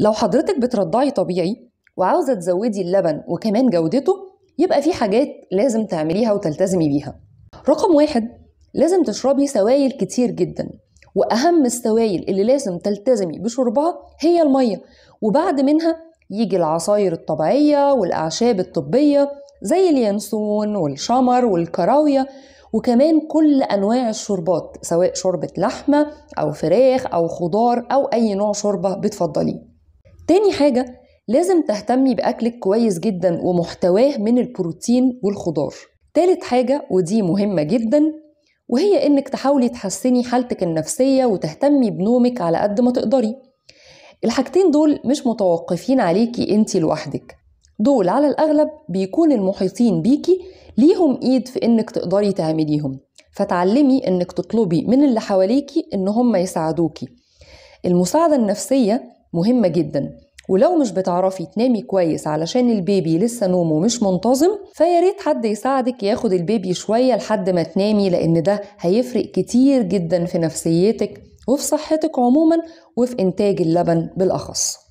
لو حضرتك بترضعي طبيعي وعاوزه تزودي اللبن وكمان جودته يبقى في حاجات لازم تعمليها وتلتزمي بيها رقم واحد لازم تشربي سوائل كتير جدا واهم السوائل اللي لازم تلتزمي بشربها هي الميه وبعد منها يجي العصاير الطبيعيه والاعشاب الطبيه زي اليانسون والشمر والكراويه وكمان كل انواع الشربات سواء شوربه لحمه او فراخ او خضار او اي نوع شوربه بتفضليه تاني حاجة لازم تهتمي بأكلك كويس جدا ومحتواه من البروتين والخضار تالت حاجة ودي مهمة جدا وهي إنك تحاولي تحسني حالتك النفسية وتهتمي بنومك على قد ما تقدري الحاجتين دول مش متوقفين عليكي انتي لوحدك دول على الأغلب بيكون المحيطين بيكي ليهم إيد في إنك تقدري تعمليهم فتعلمي إنك تطلبي من اللي حواليكي إن هم يساعدوكي المساعدة النفسية مهمة جدا ولو مش بتعرفي تنامي كويس علشان البيبي لسه نومه مش منتظم فيا ريت حد يساعدك ياخد البيبي شوية لحد ما تنامي لأن ده هيفرق كتير جدا في نفسيتك وفي صحتك عموما وفي إنتاج اللبن بالأخص